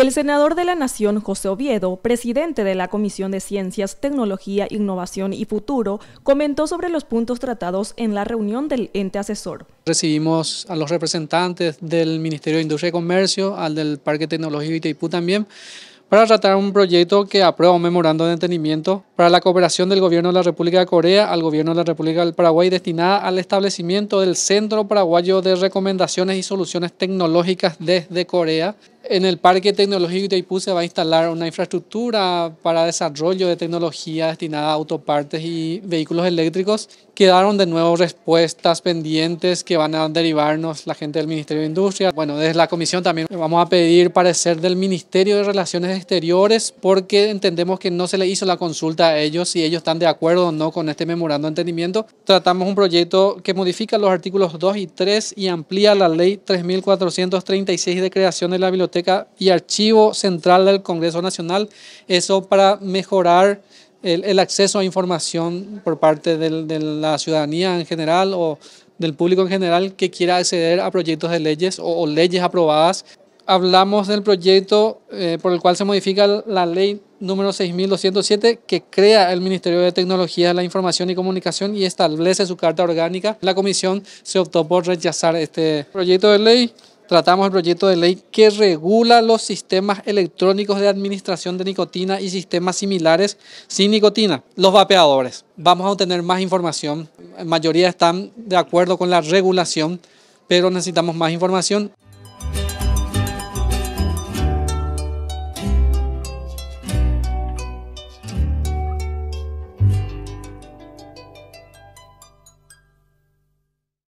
El senador de la Nación, José Oviedo, presidente de la Comisión de Ciencias, Tecnología, Innovación y Futuro, comentó sobre los puntos tratados en la reunión del ente asesor. Recibimos a los representantes del Ministerio de Industria y Comercio, al del Parque Tecnológico Itaipú también, para tratar un proyecto que aprueba un memorando de entendimiento para la cooperación del Gobierno de la República de Corea al Gobierno de la República del Paraguay destinada al establecimiento del Centro Paraguayo de Recomendaciones y Soluciones Tecnológicas desde Corea en el Parque Tecnológico de Itaipú se va a instalar una infraestructura para desarrollo de tecnología destinada a autopartes y vehículos eléctricos. Quedaron de nuevo respuestas pendientes que van a derivarnos la gente del Ministerio de Industria. Bueno, desde la Comisión también vamos a pedir parecer del Ministerio de Relaciones Exteriores porque entendemos que no se le hizo la consulta a ellos si ellos están de acuerdo o no con este memorando de entendimiento. Tratamos un proyecto que modifica los artículos 2 y 3 y amplía la ley 3436 de creación de la biblioteca y Archivo Central del Congreso Nacional, eso para mejorar el, acceso a información por parte de la ciudadanía en general o del público en general que quiera acceder a proyectos de leyes o, leyes aprobadas. Hablamos del proyecto eh, por el cual se modifica la ley número 6.207 que crea el Ministerio de Tecnología de la Información y Comunicación y establece su carta orgánica. La comisión se optó por rechazar este proyecto de ley tratamos el proyecto de ley que regula los sistemas electrónicos de administración de nicotina y sistemas similares sin nicotina, los vapeadores. Vamos a obtener más información. La mayoría están de acuerdo con la regulación, pero necesitamos más información.